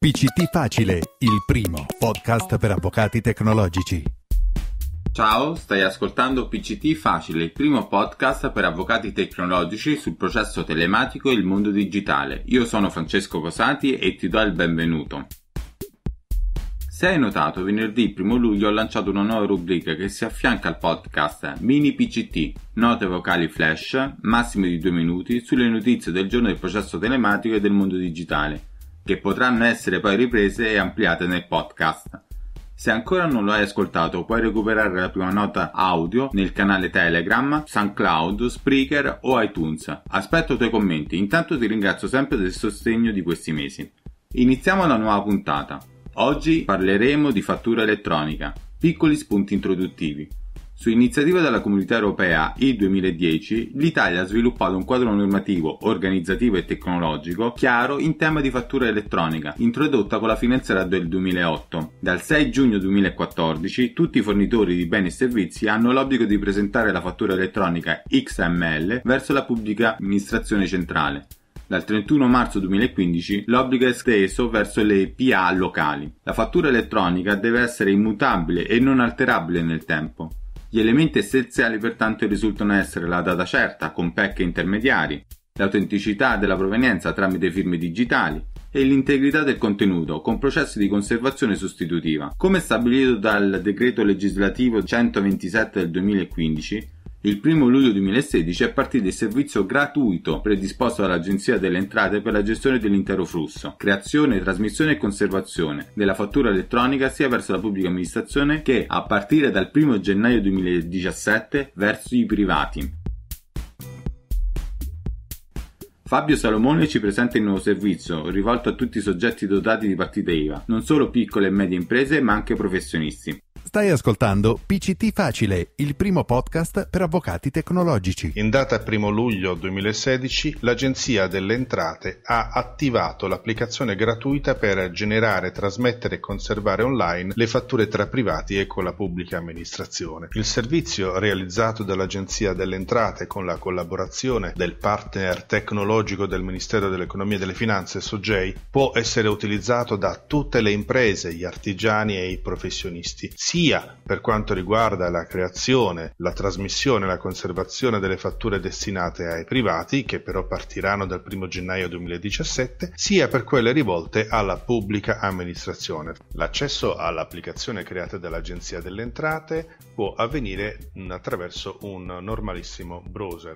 PCT Facile, il primo podcast per avvocati tecnologici. Ciao, stai ascoltando PCT Facile, il primo podcast per avvocati tecnologici sul processo telematico e il mondo digitale. Io sono Francesco Cosati e ti do il benvenuto. Se hai notato, venerdì 1 luglio ho lanciato una nuova rubrica che si affianca al podcast Mini PCT, note vocali flash, massimo di due minuti, sulle notizie del giorno del processo telematico e del mondo digitale che potranno essere poi riprese e ampliate nel podcast. Se ancora non lo hai ascoltato, puoi recuperare la prima nota audio nel canale Telegram, SoundCloud, Spreaker o iTunes. Aspetto i tuoi commenti, intanto ti ringrazio sempre del sostegno di questi mesi. Iniziamo la nuova puntata. Oggi parleremo di fattura elettronica, piccoli spunti introduttivi. Su iniziativa della Comunità Europea il 2010, l'Italia ha sviluppato un quadro normativo, organizzativo e tecnologico chiaro in tema di fattura elettronica, introdotta con la finanziaria del 2008. Dal 6 giugno 2014 tutti i fornitori di beni e servizi hanno l'obbligo di presentare la fattura elettronica XML verso la pubblica amministrazione centrale. Dal 31 marzo 2015 l'obbligo è esteso verso le PA locali. La fattura elettronica deve essere immutabile e non alterabile nel tempo. Gli elementi essenziali pertanto risultano essere la data certa con PEC intermediari, l'autenticità della provenienza tramite firme digitali e l'integrità del contenuto con processi di conservazione sostitutiva. Come stabilito dal decreto legislativo 127 del 2015, il 1 luglio 2016 è partito il servizio gratuito predisposto dall'Agenzia delle Entrate per la gestione dell'intero flusso, creazione, trasmissione e conservazione della fattura elettronica sia verso la pubblica amministrazione che, a partire dal 1 gennaio 2017, verso i privati. Fabio Salomone ci presenta il nuovo servizio, rivolto a tutti i soggetti dotati di partita IVA, non solo piccole e medie imprese, ma anche professionisti. Stai ascoltando PCT Facile, il primo podcast per avvocati tecnologici. In data 1 luglio 2016, l'Agenzia delle Entrate ha attivato l'applicazione gratuita per generare, trasmettere e conservare online le fatture tra privati e con la pubblica amministrazione. Il servizio realizzato dall'Agenzia delle Entrate con la collaborazione del partner tecnologico del Ministero dell'Economia e delle Finanze, SOGEI, può essere utilizzato da tutte le imprese, gli artigiani e i professionisti, sia sia per quanto riguarda la creazione, la trasmissione e la conservazione delle fatture destinate ai privati, che però partiranno dal 1 gennaio 2017, sia per quelle rivolte alla pubblica amministrazione. L'accesso all'applicazione creata dall'Agenzia delle Entrate può avvenire attraverso un normalissimo browser.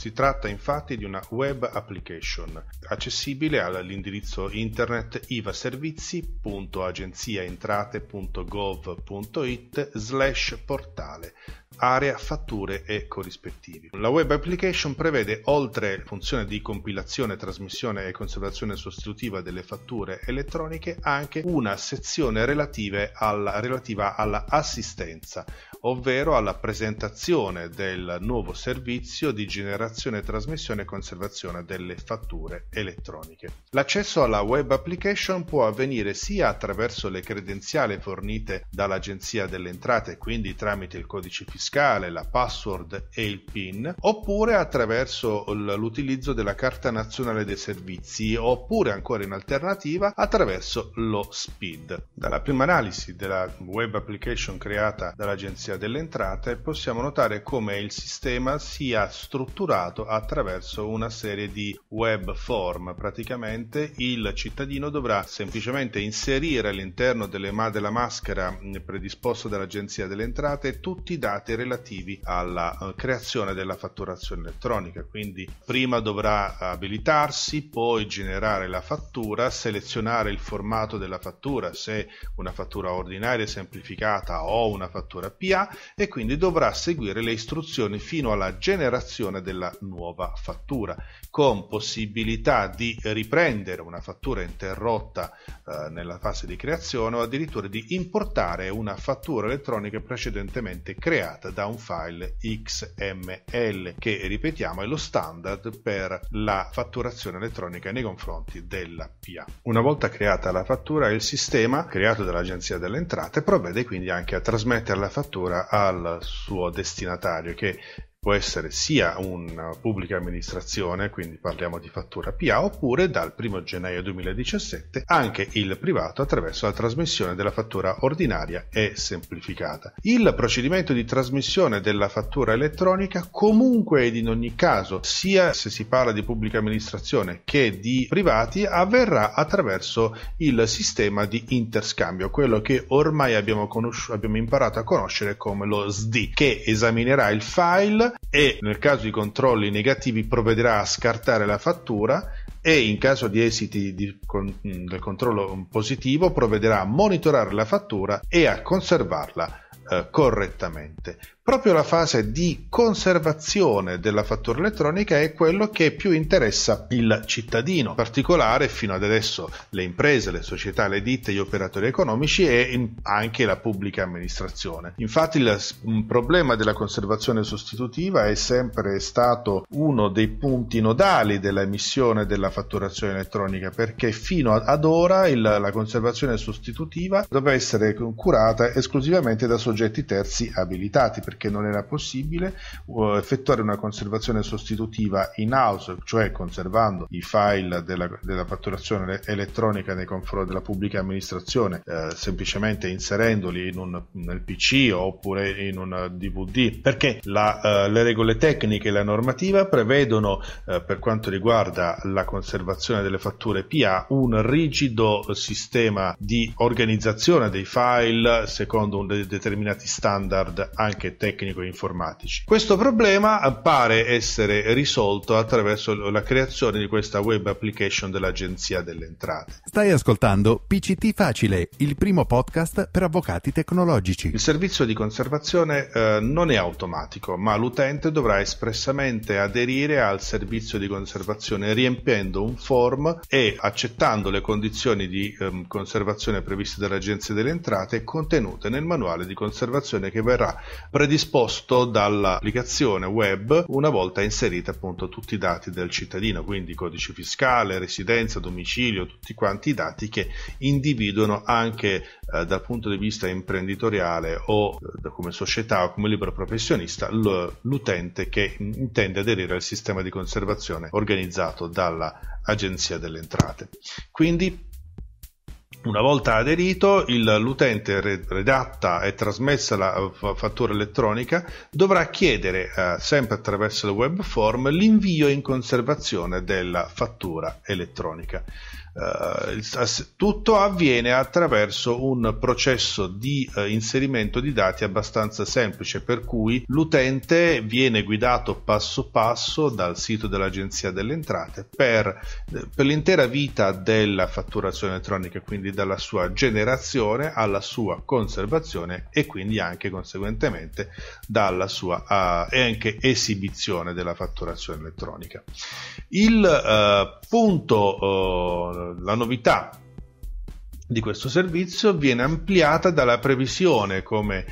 Si tratta infatti di una web application accessibile all'indirizzo internet ivaservizi.agenziaentrate.gov.it slash portale area fatture e corrispettivi. La web application prevede, oltre funzione di compilazione, trasmissione e conservazione sostitutiva delle fatture elettroniche, anche una sezione alla, relativa all'assistenza, ovvero alla presentazione del nuovo servizio di generazione, trasmissione e conservazione delle fatture elettroniche. L'accesso alla web application può avvenire sia attraverso le credenziali fornite dall'Agenzia delle Entrate, quindi tramite il codice fiscale, fiscale, la password e il PIN, oppure attraverso l'utilizzo della carta nazionale dei servizi, oppure ancora in alternativa attraverso lo SPID. Dalla prima analisi della web application creata dall'Agenzia delle Entrate possiamo notare come il sistema sia strutturato attraverso una serie di web form, praticamente il cittadino dovrà semplicemente inserire all'interno delle ma- della maschera predisposta dall'Agenzia delle Entrate tutti i dati atti relativi alla eh, creazione della fatturazione elettronica, quindi prima dovrà abilitarsi, poi generare la fattura, selezionare il formato della fattura, se una fattura ordinaria semplificata o una fattura PA e quindi dovrà seguire le istruzioni fino alla generazione della nuova fattura, con possibilità di riprendere una fattura interrotta eh, nella fase di creazione o addirittura di importare una fattura elettronica precedentemente creata caricata da un file XML che ripetiamo è lo standard per la fatturazione elettronica nei confronti della PA. Una volta creata la fattura il sistema creato dall'Agenzia delle Entrate provvede quindi anche a trasmettere la fattura al suo destinatario che può essere sia una uh, pubblica amministrazione, quindi parliamo di fattura PA, oppure dal 1 gennaio 2017 anche il privato attraverso la trasmissione della fattura ordinaria e semplificata. Il procedimento di trasmissione della fattura elettronica comunque ed in ogni caso, sia se si parla di pubblica amministrazione che di privati, avverrà attraverso il sistema di interscambio, quello che ormai abbiamo, conosci- abbiamo imparato a conoscere come lo SD, che esaminerà il file e nel caso di controlli negativi provvederà a scartare la fattura e in caso di esiti di, con, mm, del controllo positivo provvederà a monitorare la fattura e a conservarla eh, correttamente proprio la fase di conservazione della fattura elettronica è quello che più interessa il cittadino, in particolare fino ad adesso le imprese, le società, le ditte, gli operatori economici e anche la pubblica amministrazione. Infatti il problema della conservazione sostitutiva è sempre stato uno dei punti nodali della emissione della fatturazione elettronica perché fino ad ora il, la conservazione sostitutiva doveva essere curata esclusivamente da soggetti terzi abilitati perché non era possibile effettuare una conservazione sostitutiva in house, cioè conservando i file della, della fatturazione elettronica nei confronti della pubblica amministrazione, eh, semplicemente inserendoli in un, nel PC oppure in un DVD, perché la, uh, le regole tecniche e la normativa prevedono uh, per quanto riguarda la conservazione delle fatture PA un rigido sistema di organizzazione dei file secondo un, determinati standard anche tecnico-informatici. Questo problema pare essere risolto attraverso la creazione di questa web application dell'Agenzia delle Entrate. Stai ascoltando PCT Facile, il primo podcast per avvocati tecnologici. Il servizio di conservazione eh, non è automatico, ma l'utente dovrà espressamente aderire al servizio di conservazione riempiendo un form e accettando le condizioni di eh, conservazione previste dall'Agenzia delle Entrate contenute nel manuale di conservazione che verrà predisposto predisposto dall'applicazione web una volta inseriti appunto tutti i dati del cittadino, quindi codice fiscale, residenza, domicilio, tutti quanti i dati che individuano anche eh, dal punto di vista imprenditoriale o eh, come società o come libero professionista l'utente che intende aderire al sistema di conservazione organizzato dall'Agenzia delle Entrate. Quindi una volta aderito, il, l'utente redatta e trasmessa la eh, fattura elettronica dovrà chiedere, eh, sempre attraverso il web form, l'invio in conservazione della fattura elettronica. Eh, tutto avviene attraverso un processo di eh, inserimento di dati abbastanza semplice, per cui l'utente viene guidato passo passo dal sito dell'Agenzia delle Entrate per, eh, per l'intera vita della fatturazione elettronica, quindi dalla sua generazione alla sua conservazione e quindi anche conseguentemente dalla sua uh, anche esibizione della fatturazione elettronica. Il uh, punto, eh, la novità di questo servizio viene ampliata dalla previsione, come eh,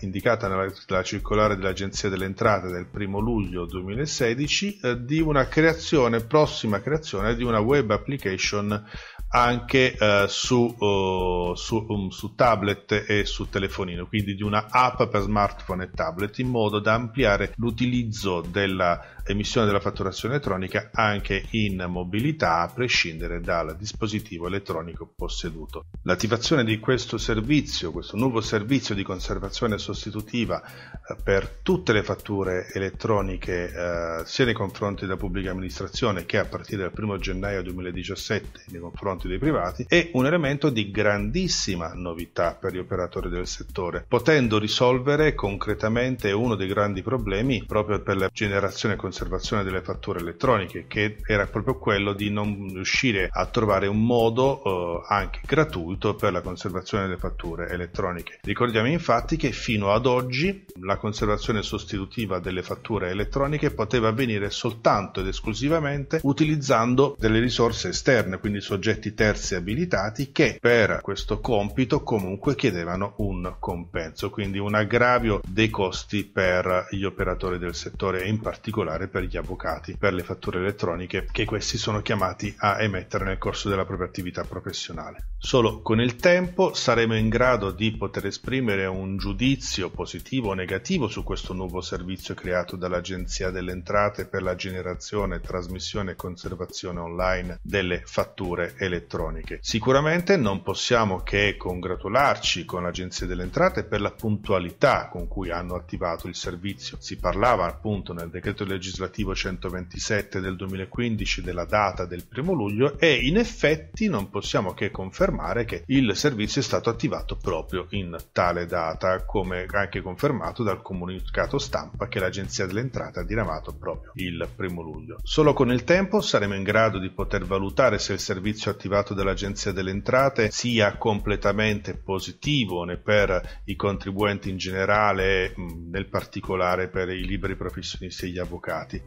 indicata nella, nella, circolare dell'Agenzia delle Entrate del 1 luglio 2016, eh, di una creazione, prossima creazione di una web application anche eh, su, uh, su, um, su, tablet e su telefonino, quindi di una app per smartphone e tablet in modo da ampliare l'utilizzo dell'emissione della fatturazione elettronica anche in mobilità a prescindere dal dispositivo elettronico posseduto. L'attivazione di questo servizio, questo nuovo servizio di conservazione sostitutiva eh, per tutte le fatture elettroniche eh, sia nei confronti della pubblica amministrazione che a partire dal 1 gennaio 2017 nei confronti confronti dei privati è un elemento di grandissima novità per gli operatori del settore, potendo risolvere concretamente uno dei grandi problemi proprio per la generazione e conservazione delle fatture elettroniche, che era proprio quello di non riuscire a trovare un modo eh, anche gratuito per la conservazione delle fatture elettroniche. Ricordiamo infatti che fino ad oggi la conservazione sostitutiva delle fatture elettroniche poteva avvenire soltanto ed esclusivamente utilizzando delle risorse esterne, quindi soggetti agenti terzi abilitati che per questo compito comunque chiedevano un compenso, quindi un aggravio dei costi per gli operatori del settore e in particolare per gli avvocati, per le fatture elettroniche che questi sono chiamati a emettere nel corso della propria attività professionale. Solo con il tempo saremo in grado di poter esprimere un giudizio positivo o negativo su questo nuovo servizio creato dall'Agenzia delle Entrate per la generazione, trasmissione e conservazione online delle fatture elettroniche elettroniche. Sicuramente non possiamo che congratularci con l'Agenzia delle Entrate per la puntualità con cui hanno attivato il servizio. Si parlava appunto nel decreto legislativo 127 del 2015 della data del primo luglio e in effetti non possiamo che confermare che il servizio è stato attivato proprio in tale data, come anche confermato dal comunicato stampa che l'Agenzia delle Entrate ha diramato proprio il primo luglio. Solo con il tempo saremo in grado di poter valutare se il servizio attivato attivato dall'Agenzia delle Entrate sia completamente positivo né per i contribuenti in generale, nel particolare per i liberi professionisti e gli avvocati.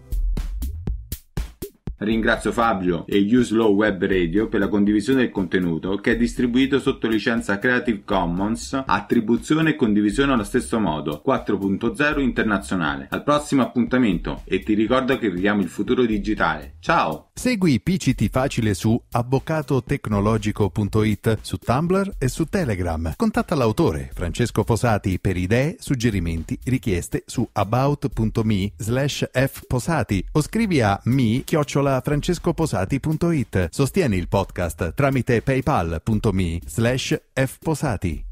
Ringrazio Fabio e Uslow Web Radio per la condivisione del contenuto che è distribuito sotto licenza Creative Commons, attribuzione e condivisione allo stesso modo 4.0 internazionale. Al prossimo appuntamento e ti ricordo che viviamo il futuro digitale. Ciao! Segui PCT Facile su avvocatotecnologico.it, su Tumblr e su Telegram. Contatta l'autore Francesco Fosati per idee, suggerimenti, richieste su about.me slash fposati o scrivi a mi chiocciola francescoposati.it. Sostieni il podcast tramite paypal.me slash fposati.